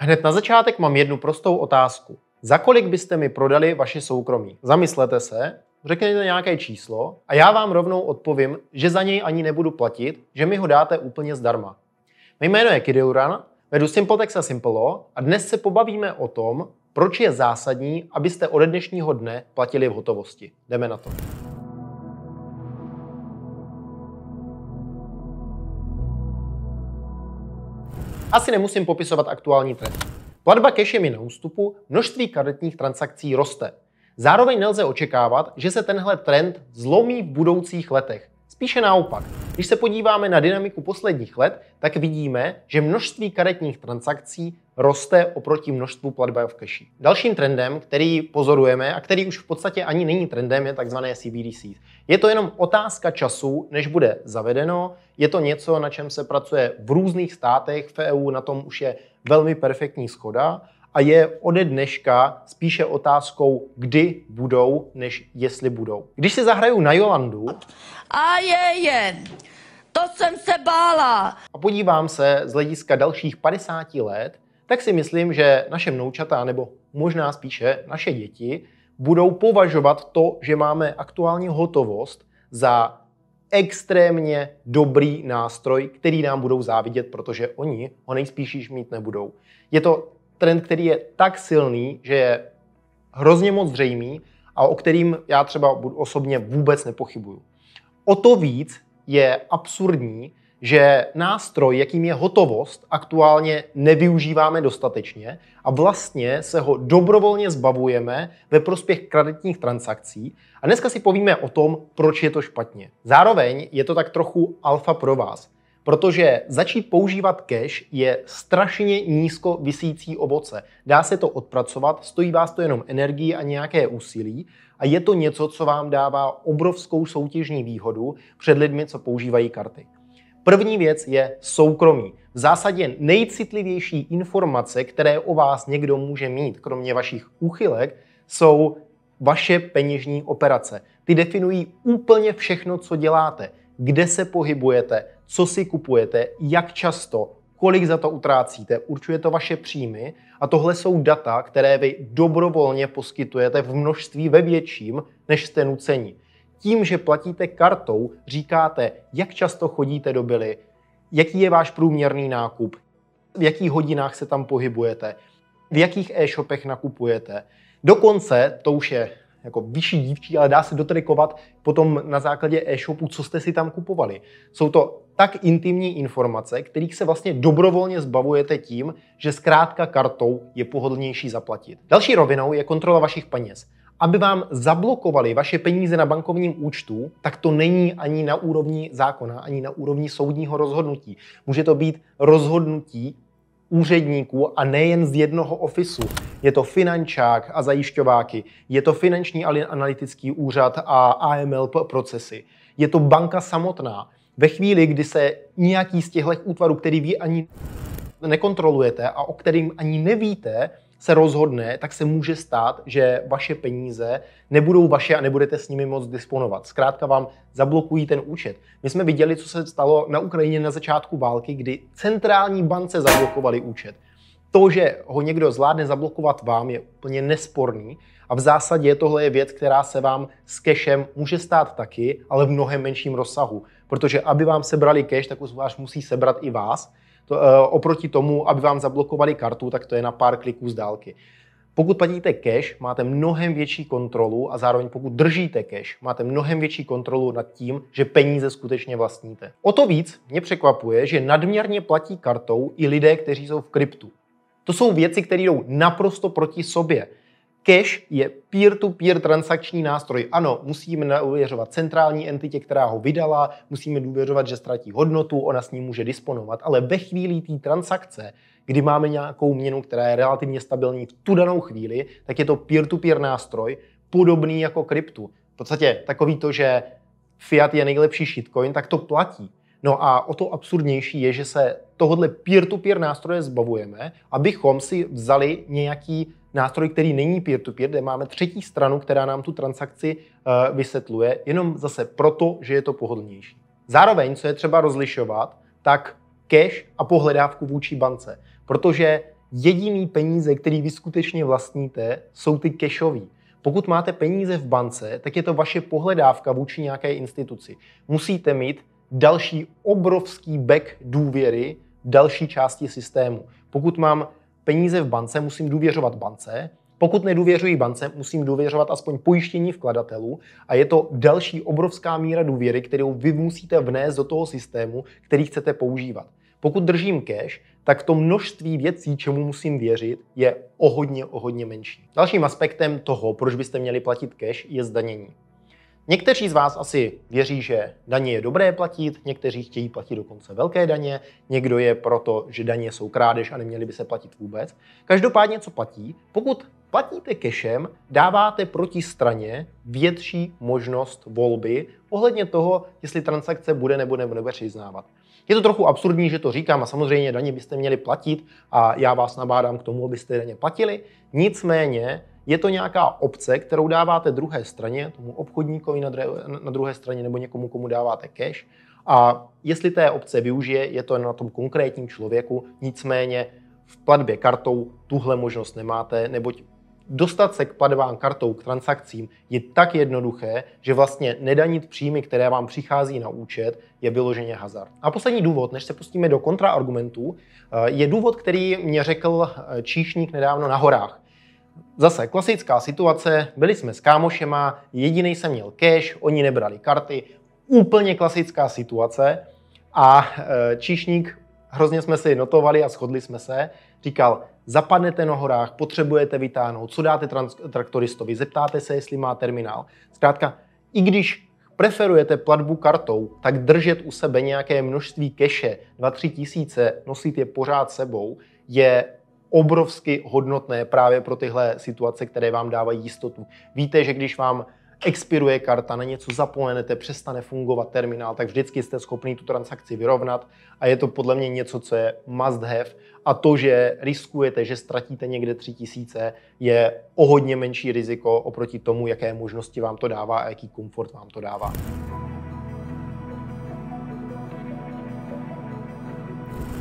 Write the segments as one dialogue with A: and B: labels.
A: Hned na začátek mám jednu prostou otázku. Za kolik byste mi prodali vaše soukromí? Zamyslete se, řekněte nějaké číslo a já vám rovnou odpovím, že za něj ani nebudu platit, že mi ho dáte úplně zdarma. Mé jméno je Kideuran, vedu Simpletex a Simplo a dnes se pobavíme o tom, proč je zásadní, abyste ode dnešního dne platili v hotovosti. Jdeme na to. Asi nemusím popisovat aktuální trend. Platba cashem je na ústupu, množství karetních transakcí roste. Zároveň nelze očekávat, že se tenhle trend zlomí v budoucích letech. Spíše naopak. Když se podíváme na dynamiku posledních let, tak vidíme, že množství karetních transakcí roste oproti množstvu platby v cashi. Dalším trendem, který pozorujeme a který už v podstatě ani není trendem, je tzv. CBDC. Je to jenom otázka času, než bude zavedeno. Je to něco, na čem se pracuje v různých státech. V EU na tom už je velmi perfektní schoda a je ode dneška spíše otázkou, kdy budou, než jestli budou. Když se zahraju na Jolandu... A je, je. To jsem se bála. A podívám se z hlediska dalších 50 let, tak si myslím, že naše mnoučata, nebo možná spíše naše děti, budou považovat to, že máme aktuální hotovost za extrémně dobrý nástroj, který nám budou závidět, protože oni ho nejspíš již mít nebudou. Je to trend, který je tak silný, že je hrozně moc zřejmý a o kterým já třeba osobně vůbec nepochybuju. O to víc je absurdní, že nástroj, jakým je hotovost, aktuálně nevyužíváme dostatečně a vlastně se ho dobrovolně zbavujeme ve prospěch kreditních transakcí. A dneska si povíme o tom, proč je to špatně. Zároveň je to tak trochu alfa pro vás protože začít používat cash je strašně nízko vysící ovoce. Dá se to odpracovat, stojí vás to jenom energii a nějaké úsilí a je to něco, co vám dává obrovskou soutěžní výhodu před lidmi, co používají karty. První věc je soukromí. V zásadě nejcitlivější informace, které o vás někdo může mít, kromě vašich úchylek, jsou vaše peněžní operace. Ty definují úplně všechno, co děláte, kde se pohybujete, co si kupujete, jak často, kolik za to utrácíte, určuje to vaše příjmy a tohle jsou data, které vy dobrovolně poskytujete v množství ve větším, než jste nuceni. Tím, že platíte kartou, říkáte, jak často chodíte do byly, jaký je váš průměrný nákup, v jakých hodinách se tam pohybujete, v jakých e-shopech nakupujete. Dokonce, to už je jako vyšší dívčí, ale dá se dotrikovat potom na základě e-shopu, co jste si tam kupovali. Jsou to tak intimní informace, kterých se vlastně dobrovolně zbavujete tím, že zkrátka kartou je pohodlnější zaplatit. Další rovinou je kontrola vašich peněz. Aby vám zablokovali vaše peníze na bankovním účtu, tak to není ani na úrovni zákona, ani na úrovni soudního rozhodnutí. Může to být rozhodnutí úředníků a nejen z jednoho ofisu. Je to finančák a zajišťováky, je to finanční analytický úřad a AML procesy, je to banka samotná. Ve chvíli, kdy se nějaký z těchto útvarů, který vy ani nekontrolujete a o kterým ani nevíte, se rozhodne, tak se může stát, že vaše peníze nebudou vaše a nebudete s nimi moc disponovat. Zkrátka vám zablokují ten účet. My jsme viděli, co se stalo na Ukrajině na začátku války, kdy centrální bance zablokovali účet. To, že ho někdo zvládne zablokovat vám, je úplně nesporný a v zásadě tohle je věc, která se vám s cashem může stát taky, ale v mnohem menším rozsahu. Protože aby vám sebrali cash, tak už vás musí sebrat i vás to, uh, oproti tomu, aby vám zablokovali kartu, tak to je na pár kliků z dálky. Pokud platíte cash, máte mnohem větší kontrolu a zároveň pokud držíte cash, máte mnohem větší kontrolu nad tím, že peníze skutečně vlastníte. O to víc mě překvapuje, že nadměrně platí kartou i lidé, kteří jsou v kryptu. To jsou věci, které jdou naprosto proti sobě. Cash je peer-to-peer transakční nástroj. Ano, musíme důvěřovat centrální entitě, která ho vydala, musíme důvěřovat, že ztratí hodnotu, ona s ním může disponovat, ale ve chvíli té transakce, kdy máme nějakou měnu, která je relativně stabilní v tu danou chvíli, tak je to peer-to-peer nástroj, podobný jako kryptu. V podstatě takový to, že fiat je nejlepší shitcoin, tak to platí. No a o to absurdnější je, že se tohohle peer-to-peer nástroje zbavujeme, abychom si vzali nějaký nástroj, který není peer-to-peer, kde máme třetí stranu, která nám tu transakci eh, vysvětluje, jenom zase proto, že je to pohodlnější. Zároveň, co je třeba rozlišovat, tak cash a pohledávku vůči bance, protože jediný peníze, který vy skutečně vlastníte, jsou ty cashový. Pokud máte peníze v bance, tak je to vaše pohledávka vůči nějaké instituci. Musíte mít další obrovský back důvěry další části systému. Pokud mám peníze v bance, musím důvěřovat bance. Pokud nedůvěřuji bance, musím důvěřovat aspoň pojištění vkladatelů a je to další obrovská míra důvěry, kterou vy musíte vnést do toho systému, který chcete používat. Pokud držím cash, tak to množství věcí, čemu musím věřit, je o hodně, o hodně menší. Dalším aspektem toho, proč byste měli platit cash, je zdanění. Někteří z vás asi věří, že daně je dobré platit, někteří chtějí platit dokonce velké daně, někdo je proto, že daně jsou krádež a neměly by se platit vůbec. Každopádně, co platí, pokud platíte kešem, dáváte proti straně větší možnost volby ohledně toho, jestli transakce bude nebo nebo nebude přiznávat. Je to trochu absurdní, že to říkám a samozřejmě daně byste měli platit a já vás nabádám k tomu, abyste daně platili. Nicméně je to nějaká obce, kterou dáváte druhé straně, tomu obchodníkovi na, na druhé straně nebo někomu, komu dáváte cash. A jestli té obce využije, je to na tom konkrétním člověku, nicméně v platbě kartou tuhle možnost nemáte, neboť dostat se k platbám kartou, k transakcím je tak jednoduché, že vlastně nedanit příjmy, které vám přichází na účet, je vyloženě hazard. A poslední důvod, než se pustíme do kontraargumentů, eh, je důvod, který mě řekl eh, číšník nedávno na horách. Zase klasická situace, byli jsme s kámošema, jediný jsem měl cash, oni nebrali karty, úplně klasická situace a e, číšník, hrozně jsme si notovali a shodli jsme se, říkal, zapadnete na horách, potřebujete vytáhnout, co dáte trans- traktoristovi, zeptáte se, jestli má terminál. Zkrátka, i když preferujete platbu kartou, tak držet u sebe nějaké množství keše, 2-3 tisíce, nosit je pořád sebou, je obrovsky hodnotné právě pro tyhle situace, které vám dávají jistotu. Víte, že když vám expiruje karta, na něco zapomenete, přestane fungovat terminál, tak vždycky jste schopni tu transakci vyrovnat a je to podle mě něco, co je must have a to, že riskujete, že ztratíte někde 3000, je o hodně menší riziko oproti tomu, jaké možnosti vám to dává a jaký komfort vám to dává.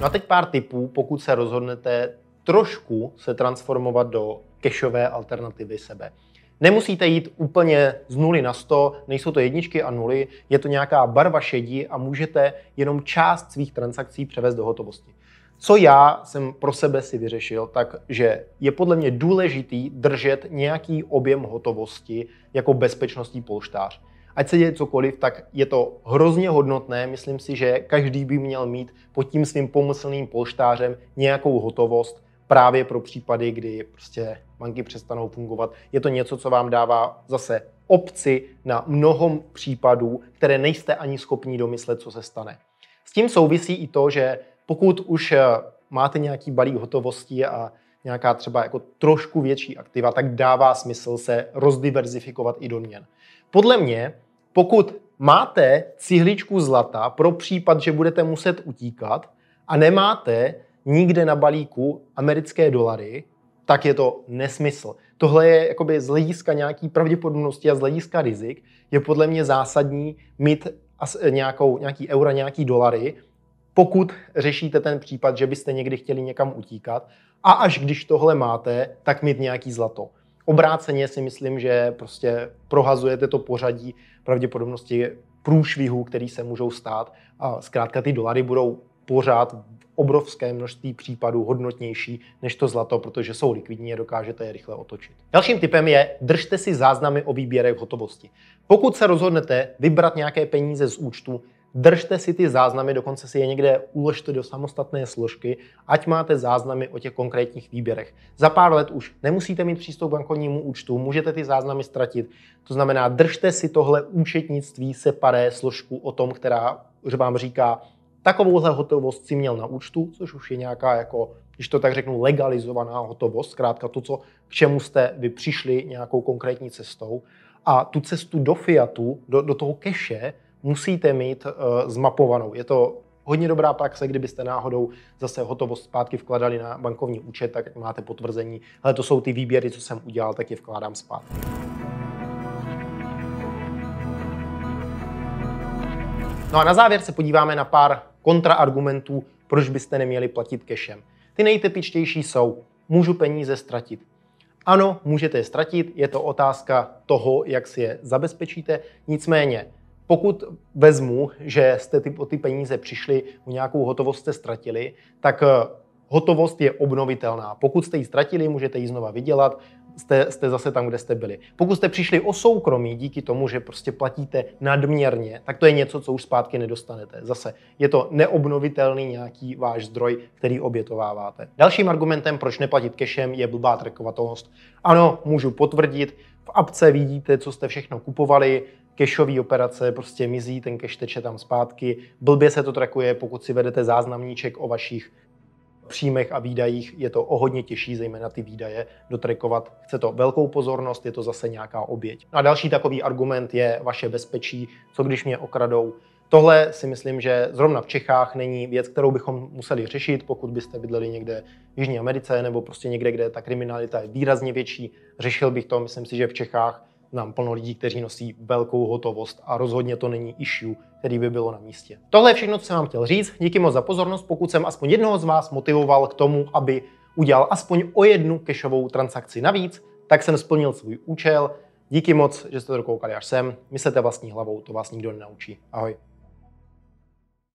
A: No a teď pár tipů, pokud se rozhodnete trošku se transformovat do kešové alternativy sebe. Nemusíte jít úplně z nuly na 100, nejsou to jedničky a nuly, je to nějaká barva šedí a můžete jenom část svých transakcí převést do hotovosti. Co já jsem pro sebe si vyřešil, tak že je podle mě důležitý držet nějaký objem hotovosti jako bezpečnostní polštář. Ať se děje cokoliv, tak je to hrozně hodnotné. Myslím si, že každý by měl mít pod tím svým pomyslným polštářem nějakou hotovost, právě pro případy, kdy prostě banky přestanou fungovat. Je to něco, co vám dává zase obci na mnoho případů, které nejste ani schopni domyslet, co se stane. S tím souvisí i to, že pokud už eh, máte nějaký balík hotovosti a nějaká třeba jako trošku větší aktiva, tak dává smysl se rozdiverzifikovat i do měn. Podle mě, pokud máte cihličku zlata pro případ, že budete muset utíkat a nemáte, nikde na balíku americké dolary, tak je to nesmysl. Tohle je jakoby z hlediska nějaký pravděpodobnosti a z hlediska rizik je podle mě zásadní mít nějakou, nějaký eura, nějaký dolary, pokud řešíte ten případ, že byste někdy chtěli někam utíkat a až když tohle máte, tak mít nějaký zlato. Obráceně si myslím, že prostě prohazujete to pořadí pravděpodobnosti průšvihů, který se můžou stát a zkrátka ty dolary budou pořád obrovské množství případů hodnotnější než to zlato, protože jsou likvidní a dokážete je rychle otočit. Dalším typem je, držte si záznamy o výběrech hotovosti. Pokud se rozhodnete vybrat nějaké peníze z účtu, držte si ty záznamy, dokonce si je někde uložte do samostatné složky, ať máte záznamy o těch konkrétních výběrech. Za pár let už nemusíte mít přístup k bankovnímu účtu, můžete ty záznamy ztratit. To znamená, držte si tohle účetnictví separé složku o tom, která vám říká, Takovouhle hotovost si měl na účtu, což už je nějaká jako když to tak řeknu, legalizovaná hotovost, zkrátka to, co, k čemu jste vy přišli nějakou konkrétní cestou. A tu cestu do fiatu, do, do toho keše, musíte mít e, zmapovanou. Je to hodně dobrá praxe, kdybyste náhodou zase hotovost zpátky vkladali na bankovní účet, tak máte potvrzení, ale to jsou ty výběry, co jsem udělal, tak je vkládám zpátky. No a na závěr se podíváme na pár kontraargumentů, proč byste neměli platit kešem. Ty nejtypičtější jsou, můžu peníze ztratit. Ano, můžete je ztratit, je to otázka toho, jak si je zabezpečíte. Nicméně, pokud vezmu, že jste ty, o ty peníze přišli, u nějakou hotovost jste ztratili, tak eh, Hotovost je obnovitelná. Pokud jste ji ztratili, můžete ji znova vydělat, jste, jste zase tam, kde jste byli. Pokud jste přišli o soukromí díky tomu, že prostě platíte nadměrně, tak to je něco, co už zpátky nedostanete. Zase je to neobnovitelný nějaký váš zdroj, který obětováváte. Dalším argumentem, proč neplatit cashem, je blbá trackovatelnost. Ano, můžu potvrdit, v apce vidíte, co jste všechno kupovali, kešové operace prostě mizí, ten cash teče tam zpátky. Blbě se to trakuje, pokud si vedete záznamníček o vašich příjmech a výdajích je to o hodně těžší, zejména ty výdaje, dotrekovat. Chce to velkou pozornost, je to zase nějaká oběť. No a další takový argument je vaše bezpečí, co když mě okradou. Tohle si myslím, že zrovna v Čechách není věc, kterou bychom museli řešit, pokud byste bydleli někde v Jižní Americe nebo prostě někde, kde ta kriminalita je výrazně větší. Řešil bych to, myslím si, že v Čechách nám plno lidí, kteří nosí velkou hotovost a rozhodně to není issue, který by bylo na místě. Tohle je všechno, co jsem vám chtěl říct. Díky moc za pozornost, pokud jsem aspoň jednoho z vás motivoval k tomu, aby udělal aspoň o jednu kešovou transakci navíc, tak jsem splnil svůj účel. Díky moc, že jste to dokoukali až sem. Myslete vlastní hlavou, to vás nikdo nenaučí. Ahoj.